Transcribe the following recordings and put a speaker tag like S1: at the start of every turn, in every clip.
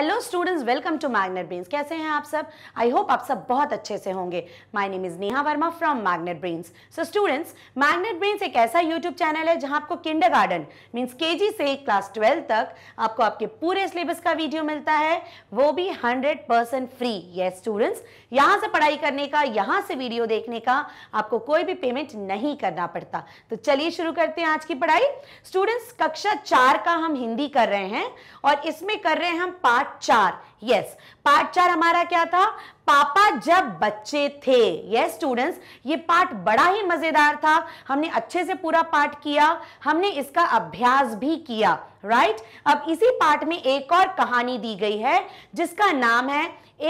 S1: Hello students welcome to Magnet Brains कैसे हैं आप सब आई होप आप सब बहुत अच्छे से होंगे my name is Neha Verma from Magnet Brains so students Magnet Brains एक ऐसा यूट्यूब चैनल है जहां आपको किंडर गार्डन मीन्स के से क्लास ट्वेल्व तक आपको आपके पूरे सिलेबस का वीडियो मिलता है वो भी हंड्रेड परसेंट फ्री ये स्टूडेंट्स यहाँ से पढ़ाई करने का यहाँ से वीडियो देखने का आपको कोई भी पेमेंट नहीं करना पड़ता तो चलिए शुरू करते हैं आज की पढ़ाई स्टूडेंट्स कक्षा चार का हम हिंदी कर रहे हैं और इसमें कर रहे हैं हम पाँच पार्ट चार यस पार्ट चार हमारा क्या था पापा जब बच्चे थे यस yes, स्टूडेंट्स ये पार्ट बड़ा ही मजेदार था हमने अच्छे से पूरा पार्ट किया हमने इसका अभ्यास भी किया राइट right? अब इसी पार्ट में एक और कहानी दी गई है जिसका नाम है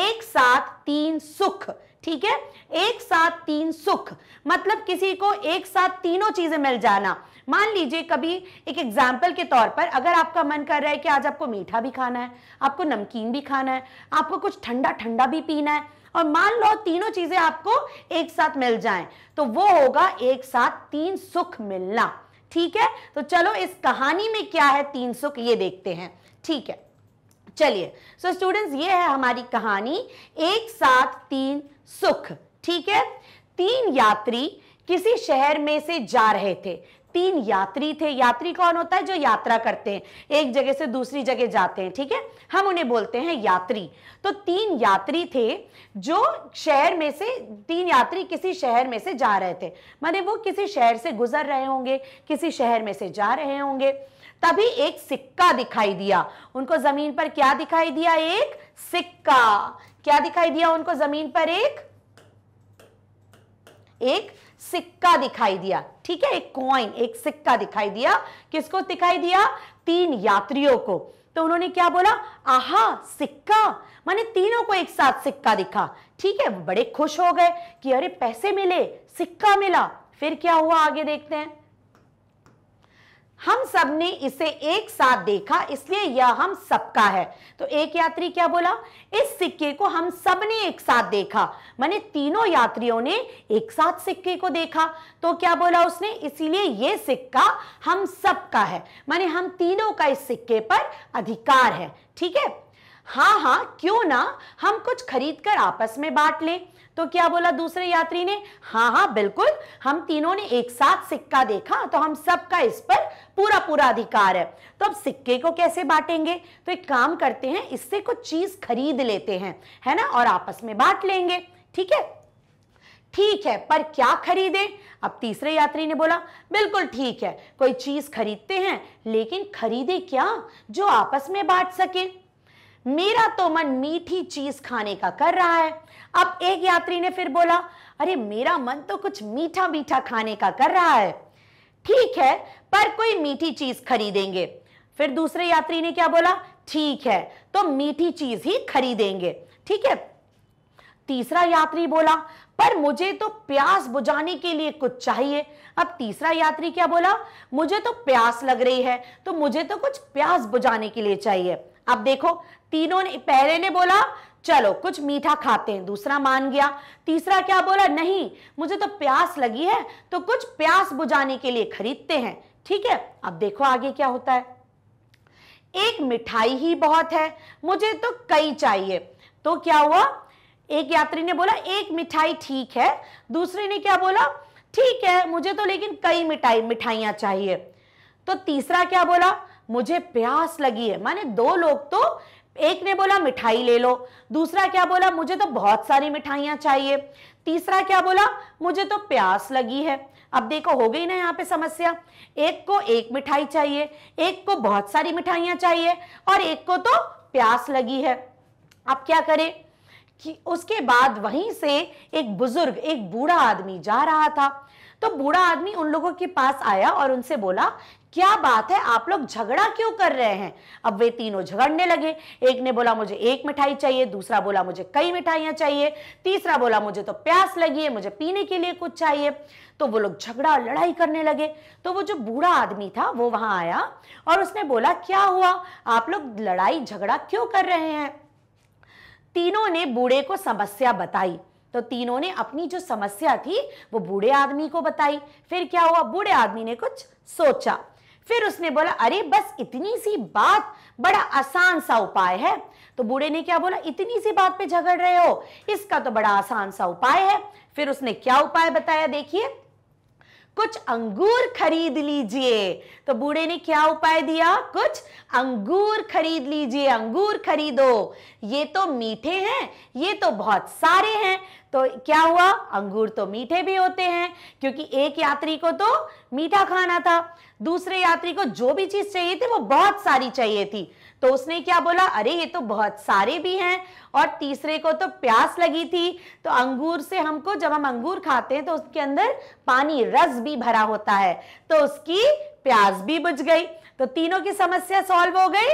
S1: एक साथ तीन सुख ठीक है एक साथ तीन सुख मतलब किसी को एक साथ तीनों चीजें मिल जाना मान लीजिए कभी एक एग्जाम्पल के तौर पर अगर आपका मन कर रहा है कि आज आपको मीठा भी खाना है आपको नमकीन भी खाना है आपको कुछ ठंडा ठंडा भी पीना है और मान लो तीनों चीजें आपको एक साथ मिल जाएं तो वो होगा एक साथ तीन सुख मिलना ठीक है तो चलो इस कहानी में क्या है तीन सुख ये देखते हैं ठीक है चलिए सो स्टूडेंट्स ये है हमारी कहानी एक साथ तीन सुख ठीक है तीन यात्री किसी शहर में से जा रहे थे तीन यात्री थे यात्री कौन होता है जो यात्रा करते हैं एक जगह से दूसरी जगह जाते हैं ठीक है हम उन्हें बोलते हैं यात्री तो तीन यात्री थे जो शहर में से तीन यात्री किसी शहर में से जा रहे थे माने वो किसी शहर से गुजर रहे होंगे किसी शहर में से जा रहे होंगे तभी एक सिक्का दिखाई दिया उनको जमीन पर क्या दिखाई दिया एक सिक्का क्या दिखाई दिया उनको जमीन पर एक एक सिक्का दिखाई दिया ठीक है एक कॉइन एक सिक्का दिखाई दिया किसको दिखाई दिया तीन यात्रियों को तो उन्होंने क्या बोला आहा सिक्का माने तीनों को एक साथ सिक्का दिखा ठीक है बड़े खुश हो गए कि अरे पैसे मिले सिक्का मिला फिर क्या हुआ आगे देखते हैं हम सब ने इसे एक साथ देखा इसलिए यह हम सबका है तो एक यात्री क्या बोला इस सिक्के को हम सब ने एक साथ देखा माने तीनों यात्रियों ने एक साथ सिक्के को देखा तो क्या बोला उसने इसीलिए ये सिक्का हम सबका है माने हम तीनों का इस सिक्के पर अधिकार है ठीक है हाँ हाँ क्यों ना हम कुछ खरीद कर आपस में बांट लें तो क्या बोला दूसरे यात्री ने हाँ हाँ बिल्कुल हम तीनों ने एक साथ सिक्का देखा तो हम सबका इस पर पूरा पूरा अधिकार है तो अब सिक्के को कैसे बांटेंगे तो एक काम करते हैं इससे कुछ चीज खरीद लेते हैं है ना और आपस में बांट लेंगे ठीक है ठीक है पर क्या खरीदें अब तीसरे यात्री ने बोला बिल्कुल ठीक है कोई चीज खरीदते हैं लेकिन खरीदे क्या जो आपस में बांट सके मेरा तो मन मीठी चीज खाने का कर रहा है अब एक यात्री ने फिर बोला अरे मेरा मन तो कुछ मीठा मीठा खाने का कर रहा है ठीक है पर कोई मीठी चीज खरीदेंगे फिर दूसरे यात्री ने क्या बोला ठीक है तो मीठी चीज ही खरीदेंगे ठीक है तीसरा यात्री बोला पर मुझे तो प्यास बुझाने के लिए कुछ चाहिए अब तीसरा यात्री क्या बोला मुझे तो प्यास लग रही है तो मुझे तो कुछ प्यास बुझाने के लिए चाहिए अब देखो तीनों ने पहले ने बोला चलो कुछ मीठा खाते हैं दूसरा मान गया तीसरा क्या बोला नहीं मुझे तो प्यास लगी है तो कुछ प्यास बुझाने के लिए खरीदते हैं ठीक है अब देखो आगे क्या होता है एक मिठाई ही बहुत है मुझे तो कई चाहिए तो क्या हुआ एक यात्री ने बोला एक मिठाई ठीक है दूसरे ने क्या बोला ठीक है मुझे तो लेकिन कई मिठाई मिठाइयां चाहिए तो तीसरा क्या बोला मुझे प्यास लगी है माने दो लोग तो एक ने बोला मिठाई ले लो दूसरा क्या बोला मुझे तो बहुत सारी मिठाइयां चाहिए तीसरा क्या बोला मुझे तो प्यास लगी है अब देखो हो गई ना यहाँ पे समस्या एक को एक मिठाई चाहिए एक को बहुत सारी मिठाइयां चाहिए और एक को तो प्यास लगी है अब क्या करें कि उसके बाद वहीं से एक बुजुर्ग एक बूढ़ा आदमी जा रहा था तो बूढ़ा आदमी उन लोगों के पास आया और उनसे बोला क्या बात है आप लोग झगड़ा क्यों कर रहे हैं अब वे तीनों झगड़ने लगे एक ने बोला मुझे एक मिठाई चाहिए दूसरा बोला मुझे कई मिठाइयां चाहिए तीसरा बोला मुझे तो प्यास लगी है मुझे पीने के लिए कुछ चाहिए तो वो लोग झगड़ा और लड़ाई करने लगे तो वो जो बूढ़ा आदमी था वो वहां आया और उसने बोला क्या हुआ आप लोग लड़ाई झगड़ा क्यों कर रहे हैं तीनों ने बूढ़े को समस्या बताई तो तीनों ने अपनी जो समस्या थी वो बूढ़े आदमी को बताई फिर क्या हुआ बूढ़े आदमी ने कुछ सोचा फिर उसने बोला अरे बस इतनी सी बात बड़ा आसान सा उपाय है तो बूढ़े ने क्या बोला इतनी सी बात पे झगड़ रहे हो इसका तो बड़ा आसान सा उपाय है फिर उसने क्या उपाय बताया देखिए कुछ अंगूर खरीद लीजिए तो बूढ़े ने क्या उपाय दिया कुछ अंगूर खरीद लीजिए अंगूर खरीदो ये तो मीठे हैं ये तो बहुत सारे हैं तो क्या हुआ अंगूर तो मीठे भी होते हैं क्योंकि एक यात्री को तो मीठा खाना था दूसरे यात्री को जो भी चीज चाहिए थी वो बहुत सारी चाहिए थी तो उसने क्या बोला अरे ये तो बहुत सारे भी हैं और तीसरे को तो प्यास लगी थी तो अंगूर से हमको जब हम अंगूर खाते हैं तो उसके अंदर पानी रस भी भरा होता है तो उसकी प्यास भी बुझ गई तो तीनों की समस्या सॉल्व हो गई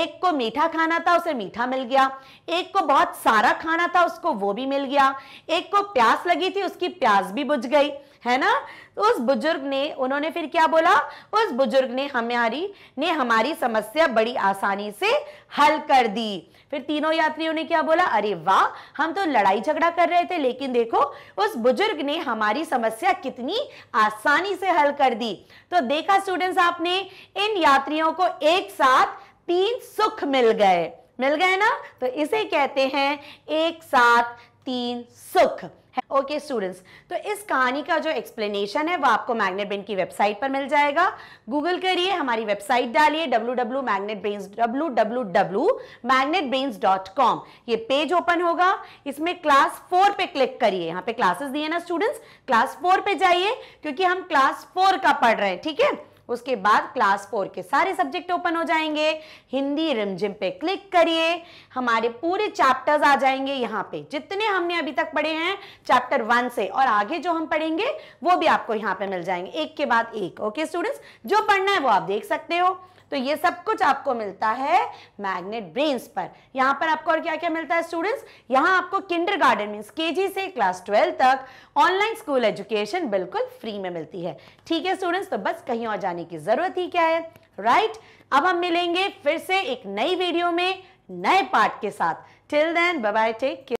S1: एक को मीठा खाना था उसे मीठा मिल गया एक को बहुत सारा खाना था उसको वो भी मिल गया एक को प्यास लगी थी उसकी प्यास भी बुझ गई है ना तो उस बुजुर्ग ने उन्होंने फिर क्या बोला उस बुजुर्ग ने हमारी ने हमारी समस्या बड़ी आसानी से हल कर दी फिर तीनों यात्रियों ने क्या बोला अरे वाह हम तो लड़ाई झगड़ा कर रहे थे लेकिन देखो उस बुजुर्ग ने हमारी समस्या कितनी आसानी से हल कर दी तो देखा स्टूडेंट्स आपने इन यात्रियों को एक साथ तीन सुख मिल गए मिल गए ना तो इसे कहते हैं एक साथ तीन सुख ओके स्टूडेंट्स तो इस कहानी का जो एक्सप्लेनेशन है वो आपको मैग्नेट ब्रेन की वेबसाइट पर मिल जाएगा गूगल करिए हमारी वेबसाइट डालिए W W Magnet Brains W W W Magnet dot com ये पेज ओपन होगा इसमें क्लास फोर पे क्लिक करिए यहाँ पे क्लासेस दिए ना स्टूडेंट्स क्लास फोर पे जाइए क्योंकि हम क्लास फोर का पढ़ रहे हैं ठीक है उसके बाद क्लास फोर के सारे सब्जेक्ट ओपन हो जाएंगे हिंदी रिमझिम पे क्लिक करिए हमारे पूरे चैप्टर्स आ जाएंगे यहाँ पे जितने हमने अभी तक पढ़े हैं चैप्टर वन से और आगे जो हम पढ़ेंगे वो भी आपको यहाँ पे मिल जाएंगे एक के बाद एक ओके स्टूडेंट्स जो पढ़ना है वो आप देख सकते हो तो ये सब कुछ आपको मिलता है मैग्नेट ब्रेन्स पर यहाँ पर आपको और क्या क्या मिलता है स्टूडेंट्स यहाँ आपको किंडर गार्डन मीन के से क्लास ट्वेल्व तक ऑनलाइन स्कूल एजुकेशन बिल्कुल फ्री में मिलती है ठीक है स्टूडेंट्स तो बस कहीं और जाने की जरूरत ही क्या है राइट right? अब हम मिलेंगे फिर से एक नई वीडियो में नए पार्ट के साथ टिल देन बाय टेक